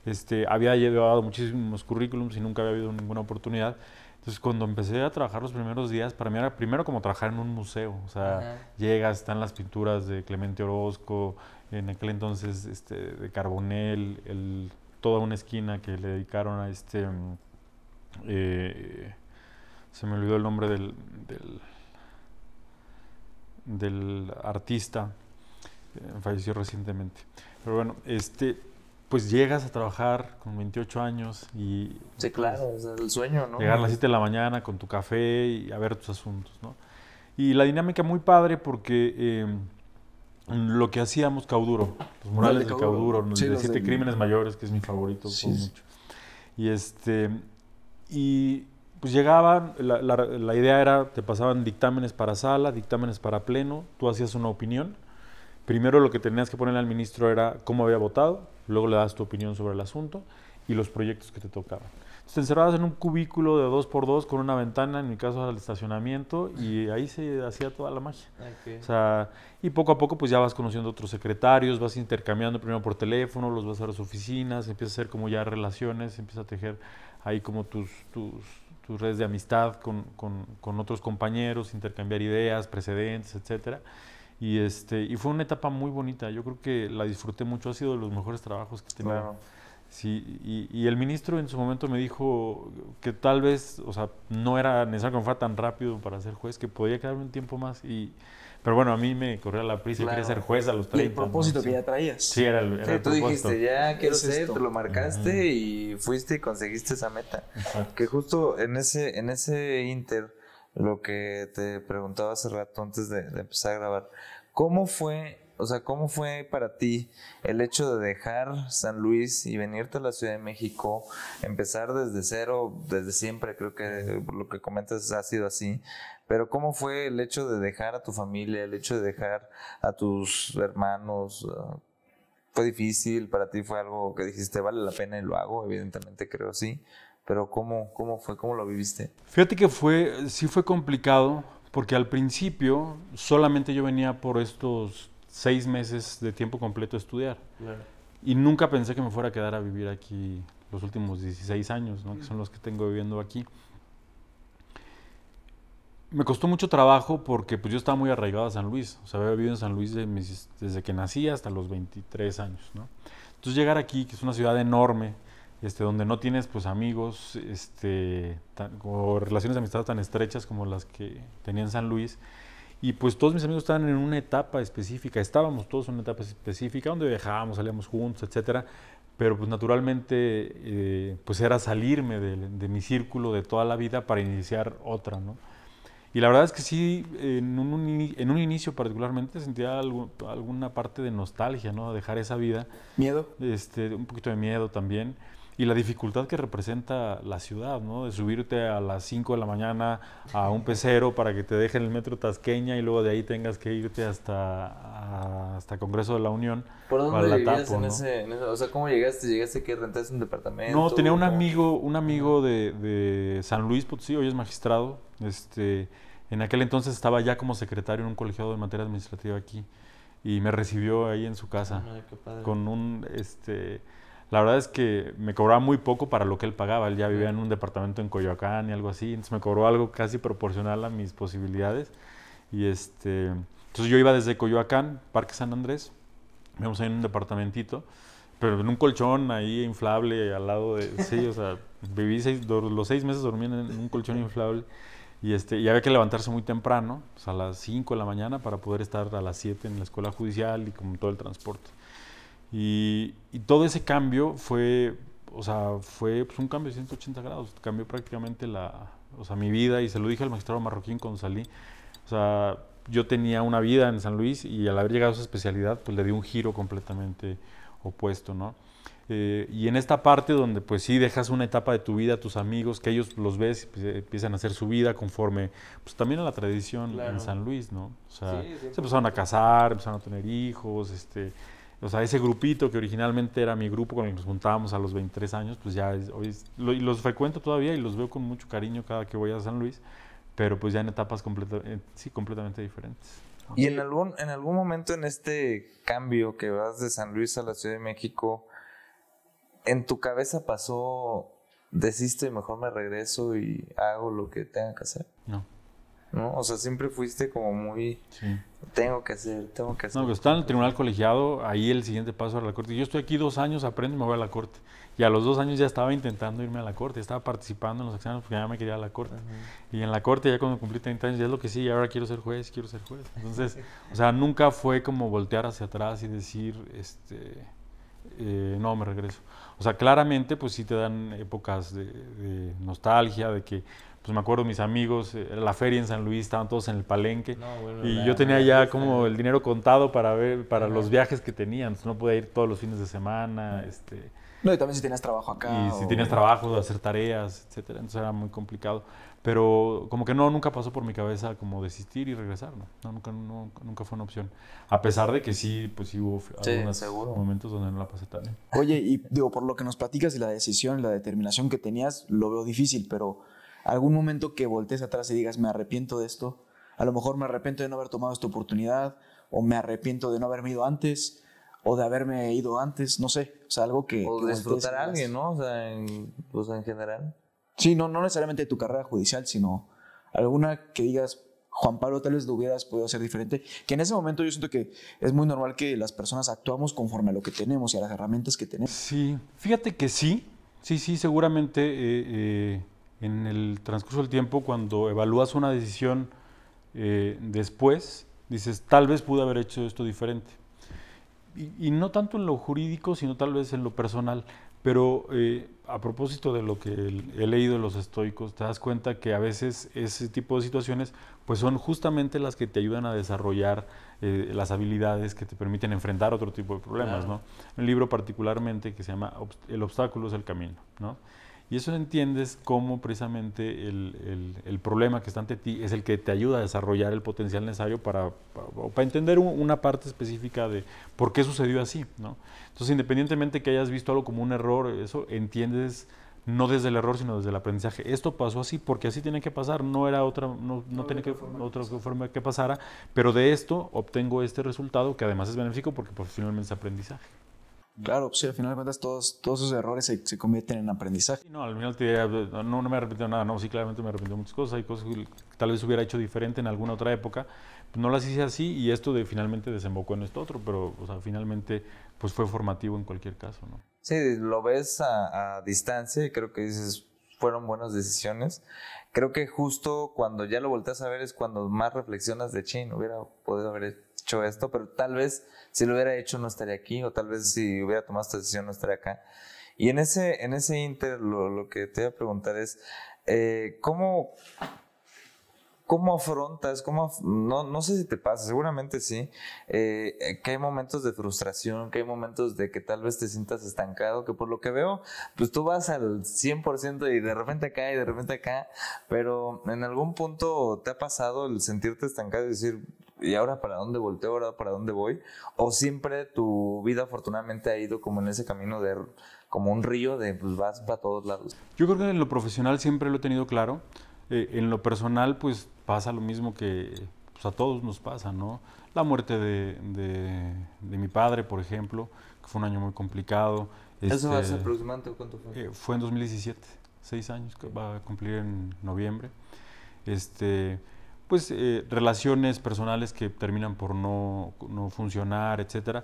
este, había llevado muchísimos currículums y nunca había habido ninguna oportunidad. Entonces, cuando empecé a trabajar los primeros días, para mí era primero como trabajar en un museo. O sea, llegas, están las pinturas de Clemente Orozco, en aquel entonces este, de Carbonel, el, toda una esquina que le dedicaron a este. Mm, eh, se me olvidó el nombre del del artista, eh, falleció recientemente. Pero bueno, este, pues llegas a trabajar con 28 años y... Sí, pues, claro, es el sueño, ¿no? Llegar a las 7 de la mañana con tu café y a ver tus asuntos, ¿no? Y la dinámica muy padre porque em, lo que hacíamos Cauduro, los murales de Cauduro, los de Crímenes Mayores, que es mi favorito, Y este... Y pues llegaban, la, la, idea era, te pasaban dictámenes para sala, dictámenes para pleno, tú hacías una opinión. Primero lo que tenías que ponerle al ministro era cómo había votado, luego le das tu opinión sobre el asunto y los proyectos que te tocaban. Entonces, te encerrabas en un cubículo de dos por dos con una ventana, en mi caso al estacionamiento, y ahí se hacía toda la magia. O sea, y poco a poco pues ya vas conociendo otros secretarios, vas intercambiando primero por teléfono, los vas a las oficinas, empiezas a hacer como ya relaciones, empiezas a tejer ahí como tus, tus, tus redes de amistad con, con, con, otros compañeros, intercambiar ideas, precedentes, etc. Y, este, y fue una etapa muy bonita. Yo creo que la disfruté mucho. Ha sido de los mejores trabajos que he tenido. Sí, y, y, el ministro en su momento me dijo que tal vez, o sea, no era necesario que me fuera tan rápido para ser juez, que podía quedarme un tiempo más. Y, pero bueno, a mí me corría la prisa, claro. quería ser juez a los 30. el propósito que ya traías. Sí, era el, propósito. tú dijiste, ya quiero ser, te lo marcaste y fuiste y conseguiste esa meta. Que justo en ese, en ese inter, lo que te preguntaba hace rato antes de, de empezar a grabar, ¿cómo fue o sea, ¿cómo fue para ti el hecho de dejar San Luis y venirte a la Ciudad de México, empezar desde cero, desde siempre, creo que lo que comentas ha sido así, pero ¿cómo fue el hecho de dejar a tu familia, el hecho de dejar a tus hermanos? Ah, ¿Fue difícil? ¿Para ti fue algo que dijiste, vale la pena y lo hago? Evidentemente creo sí. Pero ¿cómo, cómo fue? ¿Cómo lo viviste? Fíjate que fue, sí fue complicado, porque al principio solamente yo venía por estos seis meses de tiempo completo a estudiar. Y nunca pensé que me fuera a quedar a vivir aquí los últimos 16 años, que son los que tengo viviendo aquí me costó mucho trabajo porque pues, yo estaba muy arraigado a San Luis. O sea, había vivido en San Luis desde que nací hasta los 23 años, ¿no? Entonces llegar aquí, que es una ciudad enorme, este, donde no tienes pues amigos este, o relaciones de amistad tan estrechas como las que tenía en San Luis. Y pues todos mis amigos estaban en una etapa específica, estábamos todos en una etapa específica, donde viajábamos, salíamos juntos, etcétera. Pero pues naturalmente eh, pues era salirme de, de, mi círculo de toda la vida para iniciar otra, ¿no? Y la verdad es que sí, en un, en un inicio particularmente sentía algo, alguna parte de nostalgia, ¿no? Dejar esa vida. ¿Miedo? Este, un poquito de miedo también y la dificultad que representa la ciudad, ¿no? De subirte a las 5 de la mañana a un pecero para que te dejen el metro Tasqueña y luego de ahí tengas que irte hasta, hasta Congreso de la Unión. ¿Por dónde la vivías en, ese, O sea, ¿cómo llegaste? ¿Llegaste que rentaste un departamento? No, tenía un amigo, un amigo de, San Luis Potosí, hoy es magistrado, este... En aquel entonces estaba ya como secretario en un colegiado de materia administrativa aquí y me recibió ahí en su casa Ay, ah, con un este la verdad es que me cobraba muy poco para lo que él pagaba. Él ya vivía en un departamento en Coyoacán y algo así. Entonces me cobró algo casi proporcional a mis posibilidades. Y este, entonces yo iba desde Coyoacán, Parque San Andrés, íbamos ahí en un departamentito, pero en un colchón ahí inflable al lado de... Sí, o sea, viví seis, los seis meses durmiendo en un colchón inflable. Y, este, y había que levantarse muy temprano, pues, a las 5 de la mañana, para poder estar a las 7 en la escuela judicial y con todo el transporte. Y, todo ese cambio fue, o sea, fue pues, un cambio de 180 grados. Cambió prácticamente la, o sea, mi vida y se lo dije al magistrado marroquín cuando salí. O sea, yo tenía una vida en San Luis y al haber llegado a esa especialidad, pues le di un giro completamente opuesto, ¿no? Eh, y en esta parte donde pues sí dejas una etapa de tu vida a tus amigos, que ellos los ves, pues, empiezan a hacer su vida conforme, pues también a la tradición en San Luis, ¿no? O sea, se empezaron a casar, empezaron a tener hijos, este, o sea, ese grupito que originalmente era mi grupo con el que nos juntábamos a los 23 años, pues ya hoy los frecuento todavía y los veo con mucho cariño cada que voy a San Luis, pero pues ya en etapas completa, eh, sí, completamente diferentes. ¿Y en algún, en algún momento en este cambio que vas de San Luis a la Ciudad de México, en tu cabeza pasó, desiste, mejor me regreso y hago lo que tenga que hacer? No. ¿no? O sea, siempre fuiste como muy... Tengo que hacer, tengo que hacer. No, que pues, está en el tribunal colegiado, ahí el siguiente paso a la corte. Yo estoy aquí dos años, aprendo y me voy a la corte. Y a los dos años ya estaba intentando irme a la corte, estaba participando en los exámenes porque ya me quería a la corte. Y en la corte ya cuando cumplí 30 años, ya es lo que sí, ahora quiero ser juez, quiero ser juez. Entonces, o sea, nunca fue como voltear hacia atrás y decir, este, eh, no, me regreso. O sea, claramente pues sí te dan épocas de nostalgia, de que pues me acuerdo mis amigos, eh, la feria en San Luis, estaban todos en el palenque. y yo tenía ya como el dinero contado para ver, para los viajes que tenían. no podía ir todos los fines de semana. Este, no, y también si tenías trabajo acá. Y si tenías trabajo, hacer tareas, etcétera. Entonces era muy complicado. Pero como que no, nunca pasó por mi cabeza como desistir y regresar, ¿no? nunca, fue una opción. A pesar de que sí, pues sí hubo momentos donde no la pasé tan bien. Oye, y digo, por lo que nos platicas y la decisión, la determinación que tenías, lo veo difícil, pero algún momento que voltees atrás y digas, me arrepiento de esto, a lo mejor me arrepiento de no haber tomado esta oportunidad, o me arrepiento de no haberme ido antes, o de haberme ido antes, no sé, o sea, algo que... O a alguien, ¿no? O sea, en, pues, en general. Sí, no, no necesariamente de tu carrera judicial, sino alguna que digas, Juan Pablo, tal vez lo hubieras podido hacer diferente. Que en ese momento yo siento que es muy normal que las personas actuamos conforme a lo que tenemos y a las herramientas que tenemos. Sí, fíjate que sí, sí, sí, seguramente eh, eh, en el transcurso del tiempo, cuando evalúas una decisión eh, después, dices, tal vez pude haber hecho esto diferente. Y, no tanto en lo jurídico, sino tal vez en lo personal. Pero eh, a propósito de lo que he leído de los estoicos, te das cuenta que a veces ese tipo de situaciones pues son justamente las que te ayudan a desarrollar eh, las habilidades que te permiten enfrentar otro tipo de problemas. ¿no? Un libro particularmente que se llama El obstáculo es el camino. ¿no? Y eso entiendes cómo precisamente el, problema que está ante ti es el que te ayuda a desarrollar el potencial necesario para, para, entender una parte específica de por qué sucedió así. ¿no? Entonces, independientemente que hayas visto algo como un error, eso entiendes no desde el error, sino desde el aprendizaje. Esto pasó así porque así tiene que pasar, no era otra, no, que, forma otra que forma que pasara, pero de esto obtengo este resultado que además es benéfico porque profesionalmente es aprendizaje. Claro, pues al final de cuentas todos, todos esos errores se, se convierten en aprendizaje. No, al final no, no me arrepiento nada, no, sí, claramente me arrepiento muchas cosas, hay cosas que tal vez hubiera hecho diferente en alguna otra época, no las hice así y esto de, finalmente desembocó en esto otro, pero finalmente pues fue formativo en cualquier caso, ¿no? Sí, lo ves a, distancia y creo que dices, fueron buenas decisiones. Creo que justo cuando ya lo volteas a ver es cuando más reflexionas de, no hubiera podido haber hecho esto, pero tal vez si lo hubiera hecho no estaría aquí, o tal vez si hubiera tomado esta decisión no estaría acá. Y en ese, en ese inter, lo, lo que te voy a preguntar es, eh, ¿cómo, ¿cómo afrontas? Cómo no, no, sé si te pasa, seguramente sí, eh, que hay momentos de frustración, que hay momentos de que tal vez te sientas estancado, que por lo que veo, pues tú vas al 100% y de repente acá y de repente acá, pero en algún punto te ha pasado el sentirte estancado y decir, ¿y ahora para dónde volteo? ¿Ahora para dónde voy? ¿O siempre tu vida afortunadamente ha ido como en ese camino de como un río de pues vas para todos lados? Yo creo que en lo profesional siempre lo he tenido claro. Eh, en lo personal pues pasa lo mismo que pues, a todos nos pasa, ¿no? La muerte de, de, mi padre, por ejemplo, que fue un año muy complicado. ¿Eso este, hace aproximadamente cuánto fue? Eh, fue en 2017, seis años, que va a cumplir en noviembre. Este, pues eh, relaciones personales que terminan por no, no funcionar, etcétera.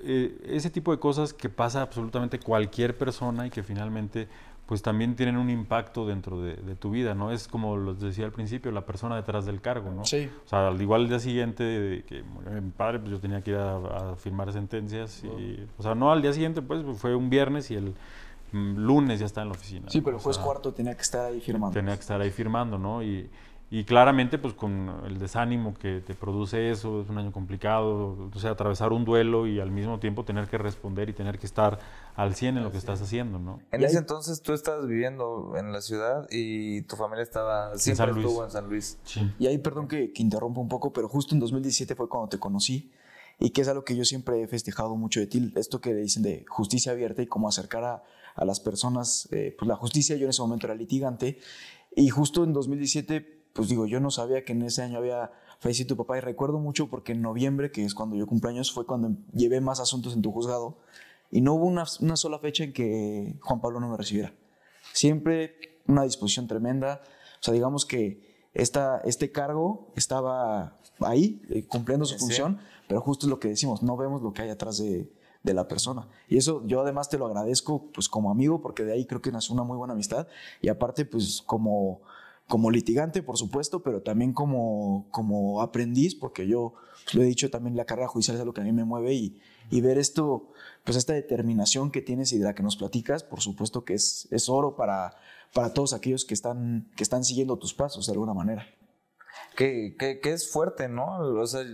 Eh, ese tipo de cosas que pasa absolutamente cualquier persona y que finalmente pues también tienen un impacto dentro de, tu vida, ¿no? Es como los decía al principio, la persona detrás del cargo, ¿no? Sí. O sea, al igual al día siguiente de que mi padre, pues yo tenía que ir a, firmar sentencias. Y, o sea, no al día siguiente, pues fue un viernes y el mm, lunes ya está en la oficina. Sí, pero el juez cuarto tenía que estar ahí firmando. Tenía que estar ahí firmando, ¿no? Y, y claramente, pues con el desánimo que te produce eso, es un año complicado, o sea, atravesar un duelo y al mismo tiempo tener que responder y tener que estar al 100 en lo que estás haciendo, ¿no? En ese entonces tú estabas viviendo en la ciudad y tu familia estaba, siempre en San estuvo Luis. en San Luis. Y ahí, perdón que, que interrumpa un poco, pero justo en 2017 fue cuando te conocí y que es algo que yo siempre he festejado mucho de ti, esto que le dicen de justicia abierta y cómo acercar a, a las personas, eh, pues la justicia, yo en ese momento era litigante y justo en 2017 pues digo, yo no sabía que en ese año había fallecido tu papá y recuerdo mucho porque en noviembre, que es cuando yo años, fue cuando llevé más asuntos en tu juzgado y no hubo una, sola fecha en que Juan Pablo no me recibiera. Siempre una disposición tremenda, o sea, digamos que esta, este cargo estaba ahí eh, cumpliendo su función, pero justo es lo que decimos, no vemos lo que hay atrás de, la persona. Y eso yo además te lo agradezco pues como amigo, porque de ahí creo que nace una muy buena amistad y aparte pues como como litigante, por supuesto, pero también como, como aprendiz, porque yo lo he dicho también, la carrera judicial es lo que a mí me mueve y, y ver esto, pues esta determinación que tienes y de la que nos platicas, por supuesto que es, es oro para, para todos aquellos que están, que están siguiendo tus pasos de alguna manera. Que, que, es fuerte, ¿no? O sea,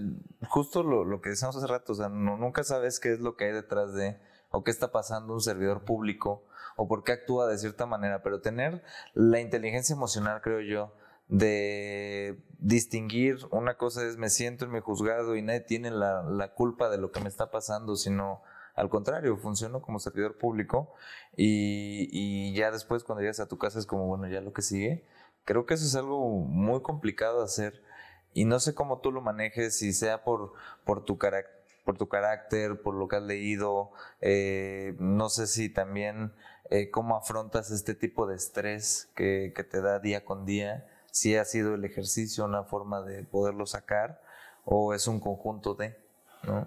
justo lo, que decíamos hace rato, o sea, nunca sabes qué es lo que hay detrás de, o qué está pasando un servidor público o por qué actúa de cierta manera, pero tener la inteligencia emocional, creo yo, de distinguir una cosa es me siento en mi juzgado y nadie tiene la, culpa de lo que me está pasando, sino al contrario, funciono como servidor público y, ya después cuando llegas a tu casa es como, bueno, ya lo que sigue. Creo que eso es algo muy complicado de hacer y no sé cómo tú lo manejes, si sea por, por tu carácter por tu carácter, por lo que has leído, eh, no sé si también eh, cómo afrontas este tipo de estrés que, te da día con día, si ha sido el ejercicio una forma de poderlo sacar o es un conjunto de, ¿no?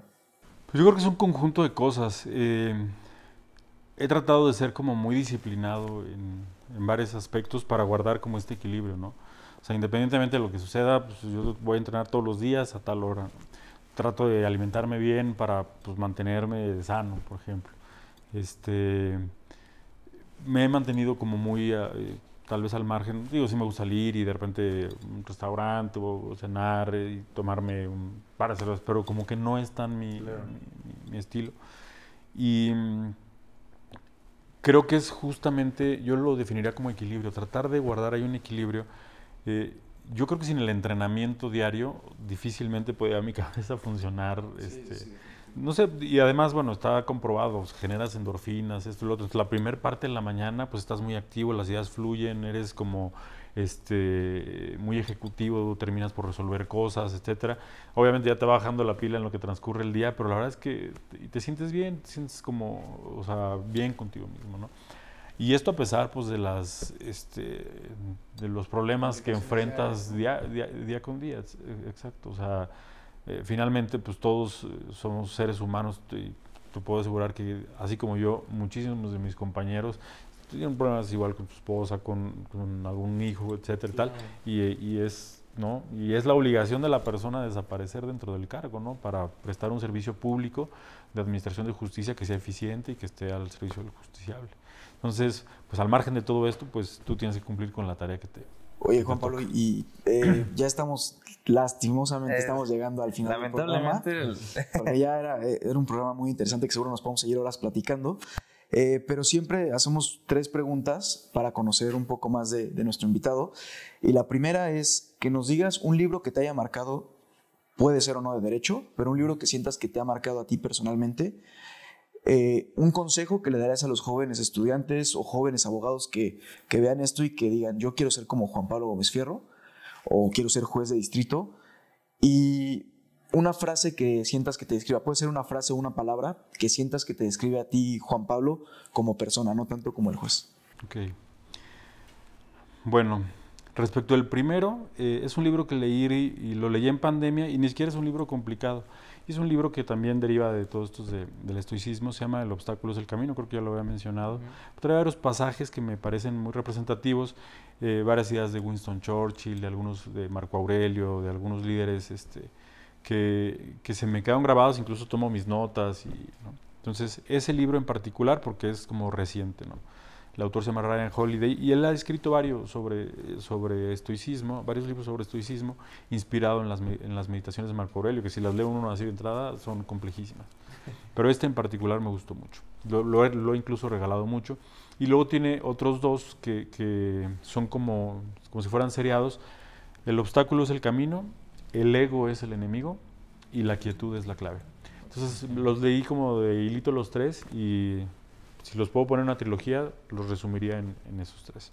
Pues yo creo que es un conjunto de cosas. Eh, he tratado de ser como muy disciplinado en, varios aspectos para guardar como este equilibrio, ¿no? O sea, independientemente de lo que suceda, pues yo voy a entrenar todos los días a tal hora. Trato de alimentarme bien para pues, mantenerme sano, por ejemplo. Este, me he mantenido como muy, eh, tal vez al margen. Digo, sí me gusta salir y de repente un restaurante o, cenar y tomarme un par de cervezas, pero como que no es tan mi, estilo. Y mm, creo que es justamente, yo lo definiría como equilibrio, tratar de guardar ahí un equilibrio. Eh, yo creo que sin el entrenamiento diario difícilmente podía mi cabeza funcionar este, no sé, y además, bueno, está comprobado, generas endorfinas, esto y lo otro. la primera parte de la mañana, pues estás muy activo, las ideas fluyen, eres como este, muy ejecutivo, terminas por resolver cosas, etcétera. Obviamente ya te va bajando la pila en lo que transcurre el día, pero la verdad es que te, sientes bien, te sientes como, o sea, bien contigo mismo, ¿no? Y esto a pesar, pues, de las, este, de los problemas que enfrentas día, día, día con día, exacto, o sea... Eh, finalmente, pues todos eh, somos seres humanos y te puedo asegurar que, así como yo, muchísimos de mis compañeros tienen problemas igual con su esposa, con, algún hijo, etcétera, tal, y, es, ¿no? y es la obligación de la persona desaparecer dentro del cargo, ¿no? Para prestar un servicio público de administración de justicia que sea eficiente y que esté al servicio del justiciable. Entonces, pues al margen de todo esto, pues tú tienes que cumplir con la tarea que te, Oye, Juan Pablo, y eh, ya estamos, lastimosamente, eh, estamos llegando al final del programa. porque ya era, eh, era, un programa muy interesante que seguro nos podemos seguir horas platicando. pero siempre hacemos tres preguntas para conocer un poco más de, de nuestro invitado. Y la primera es que nos digas un libro que te haya marcado, puede ser o no de derecho, pero un libro que sientas que te ha marcado a ti personalmente eh, un consejo que le darías a los jóvenes estudiantes o jóvenes abogados que, vean esto y que digan, yo quiero ser como Juan Pablo Gómez Fierro o quiero ser juez de distrito? Y una frase que sientas que te describa, puede ser una frase o una palabra que sientas que te describe a ti, Juan Pablo, como persona, no tanto como el juez. Bueno, respecto al primero, eh, es un libro que leí y lo leí en pandemia y ni siquiera es un libro complicado es un libro que también deriva de todos estos del estoicismo, se llama El obstáculo es el camino, creo que ya lo había mencionado. Trae varios pasajes que me parecen muy representativos, eh, varias ideas de Winston Churchill, de algunos de Marco Aurelio, de algunos líderes este, que, se me quedan grabados, incluso tomo mis notas. Y, Entonces, ese libro en particular, porque es como reciente, ¿no? el autor se llama Ryan Holiday, y él ha escrito varios sobre, sobre estoicismo, varios libros sobre estoicismo, inspirado en las, en las meditaciones de Marco Aurelio, que si las leo uno así de entrada son complejísimas. Pero este en particular me gustó mucho, lo, lo he incluso regalado mucho. Y luego tiene otros dos que, que son como, como si fueran seriados. El obstáculo es el camino, el ego es el enemigo y la quietud es la clave. Entonces los leí como de hilito los tres y si los puedo poner en una trilogía, los resumiría en, esos tres.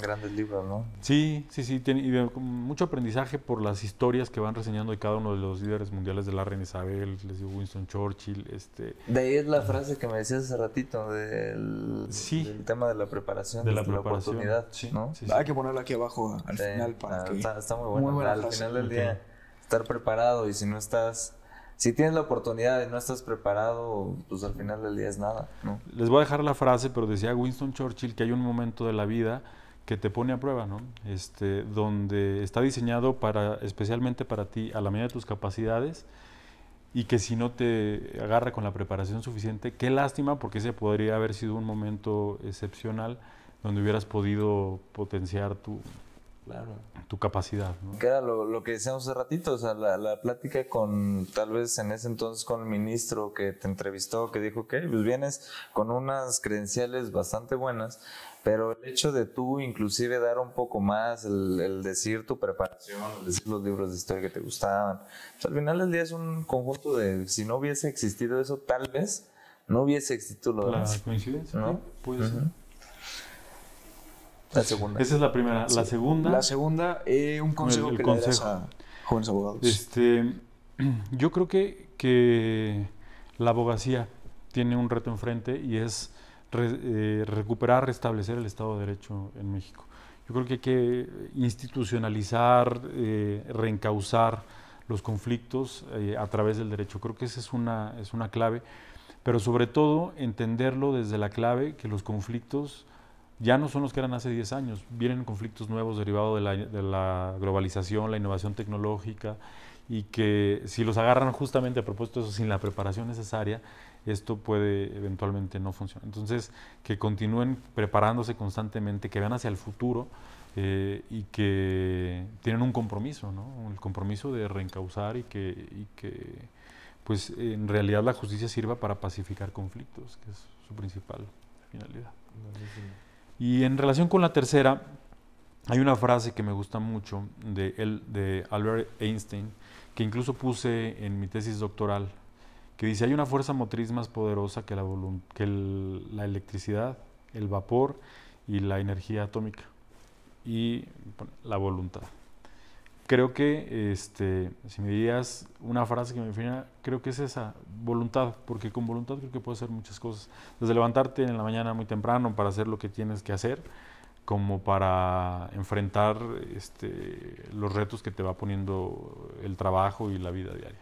Grandes libros, ¿no? Sí, sí, sí. Tiene, y mucho aprendizaje por las historias que van reseñando de cada uno de los líderes mundiales de la reina Isabel, les digo Winston Churchill. Este, de ahí es la frase que me decías hace ratito del, sí, tema de la preparación, de la, oportunidad. Sí, Hay que ponerla aquí abajo al final para ah, que... Está, muy bueno al final del día, estar preparado y si no estás si tienes la oportunidad y no estás preparado, pues al final del día es nada. Les voy a dejar la frase, pero decía Winston Churchill que hay un momento de la vida que te pone a prueba, ¿no? Este, donde está diseñado para, especialmente para ti, a la medida de tus capacidades, y que si no te agarra con la preparación suficiente, qué lástima, porque ese podría haber sido un momento excepcional donde hubieras podido potenciar tu, Claro. Tu capacidad. ¿no? lo, que decíamos hace ratito, o sea, la, plática con, tal vez en ese entonces con el ministro que te entrevistó, que dijo, que pues vienes con unas credenciales bastante buenas, pero el hecho de tú inclusive dar un poco más, el, decir tu preparación, el decir los libros de historia que te gustaban, al final del día es un conjunto de, si no hubiese existido eso, tal vez no hubiese existido lo de La coincidencia, ¿no? Puede ser. La segunda. Esa es la primera. La segunda. La segunda, eh, un consejo que Le das a jóvenes abogados. Este, yo creo que, que la abogacía tiene un reto enfrente y es eh, recuperar, restablecer el Estado de Derecho en México. Yo creo que hay que institucionalizar, eh, reencauzar los conflictos eh, a través del derecho. Creo que esa es una, es una clave, pero sobre todo entenderlo desde la clave que los conflictos ya no son los que eran hace 10 años. Vienen conflictos nuevos derivados de la, globalización, la innovación tecnológica, y que si los agarran justamente a propósito de eso, sin la preparación necesaria, esto puede eventualmente no funcionar. Entonces, que continúen preparándose constantemente, que vean hacia el futuro eh, y que tienen un compromiso, ¿no? El compromiso de reencauzar y que, que, pues, en realidad la justicia sirva para pacificar conflictos, que es su principal finalidad. Y en relación con la tercera, hay una frase que me gusta mucho de, él, de Albert Einstein, que incluso puse en mi tesis doctoral, que dice, hay una fuerza motriz más poderosa que la, que la electricidad, el vapor y la energía atómica, y la voluntad creo que, este, si me dirías una frase que me definiera, creo que es esa, voluntad, porque con voluntad creo que puedes hacer muchas cosas. Desde levantarte en la mañana muy temprano para hacer lo que tienes que hacer, como para enfrentar este, los retos que te va poniendo el trabajo y la vida diaria.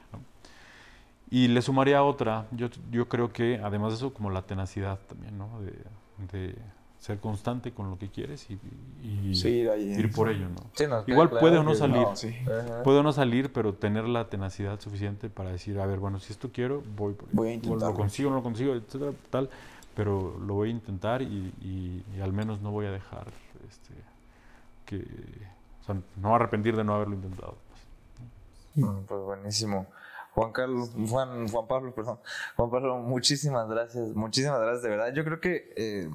Y le sumaría otra, yo, yo creo que además de eso, como la tenacidad también, ¿no? de ser constante con lo que quieres y, ir por ello, ¿no? Igual puede o no salir, puede o no salir, pero tener la tenacidad suficiente para decir, a ver, bueno, si esto quiero, voy por voy a intentarlo. consigo, no lo consigo, etcétera, tal, pero lo voy a intentar y, al menos no voy a dejar este, que, o sea, no arrepentir de no haberlo intentado. pues, mm, pues buenísimo. Juan Carlos, Juan, Juan Pablo, perdón. Juan Pablo, muchísimas gracias, muchísimas gracias de verdad. Yo creo que, eh,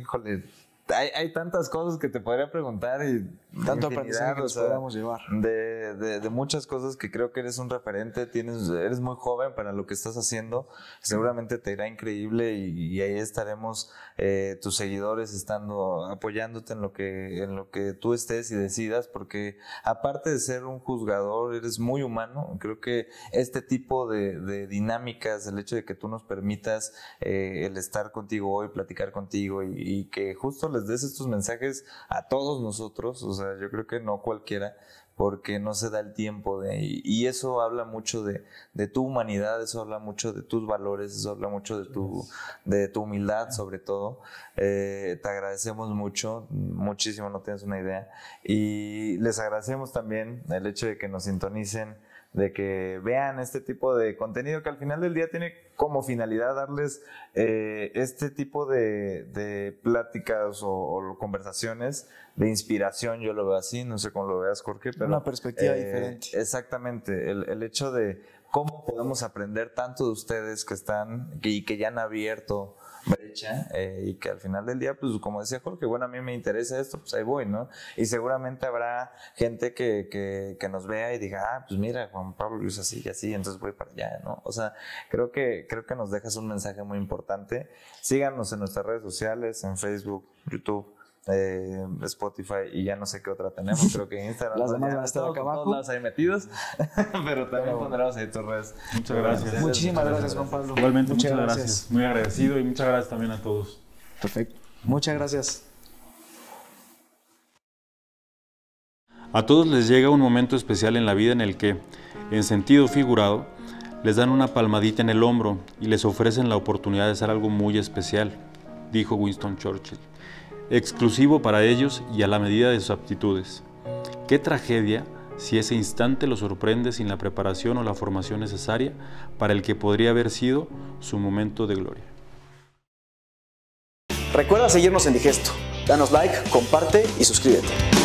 híjole, hay, tantas cosas que te podría preguntar y tanto aprendizaje que llevar. De, de, muchas cosas que creo que eres un referente, tienes, eres muy joven para lo que estás haciendo, seguramente te irá increíble y, ahí estaremos eh, tus seguidores estando apoyándote en lo que en lo que tú estés y decidas, porque aparte de ser un juzgador, eres muy humano. Creo que este tipo de, dinámicas, el hecho de que tú nos permitas eh, el estar contigo hoy, platicar contigo y, y que justo les des estos mensajes a todos nosotros, o sea, yo creo que no cualquiera, porque no se da el tiempo de... Y, eso habla mucho de, tu humanidad, eso habla mucho de tus valores, eso habla mucho de tu, de tu humildad sobre todo. Eh, te agradecemos mucho, muchísimo, no tienes una idea. Y les agradecemos también el hecho de que nos sintonicen de que vean este tipo de contenido que al final del día tiene como finalidad darles eh, este tipo de, pláticas o, conversaciones de inspiración, yo lo veo así, no sé cómo lo veas, Jorge, pero... Una perspectiva eh, diferente. Exactamente, el, el, hecho de cómo podemos aprender tanto de ustedes que están y que ya han abierto brecha eh, y que al final del día, pues como decía Jorge, bueno, a mí me interesa esto, pues ahí voy, ¿no? Y seguramente habrá gente que, que, que nos vea y diga, ah, pues mira, Juan Pablo Luis así y así, entonces voy para allá, ¿no? O sea, creo que, creo que nos dejas un mensaje muy importante. Síganos en nuestras redes sociales, en Facebook, YouTube, eh, Spotify y ya no sé qué otra tenemos. Creo que Instagram. Las demás han estado estar abajo. las hay metidas, pero también pondremos ahí tus redes. Muchas gracias. Muchísimas gracias, Juan Pablo. Igualmente, muchas, gracias. Muy agradecido y muchas gracias también a todos. Perfecto. Muchas gracias. A todos les llega un momento especial en la vida en el que, en sentido figurado, les dan una palmadita en el hombro y les ofrecen la oportunidad de hacer algo muy especial, dijo Winston Churchill exclusivo para ellos y a la medida de sus aptitudes. Qué tragedia si ese instante lo sorprende sin la preparación o la formación necesaria para el que podría haber sido su momento de gloria. Recuerda seguirnos en Digesto. Danos like, comparte y suscríbete.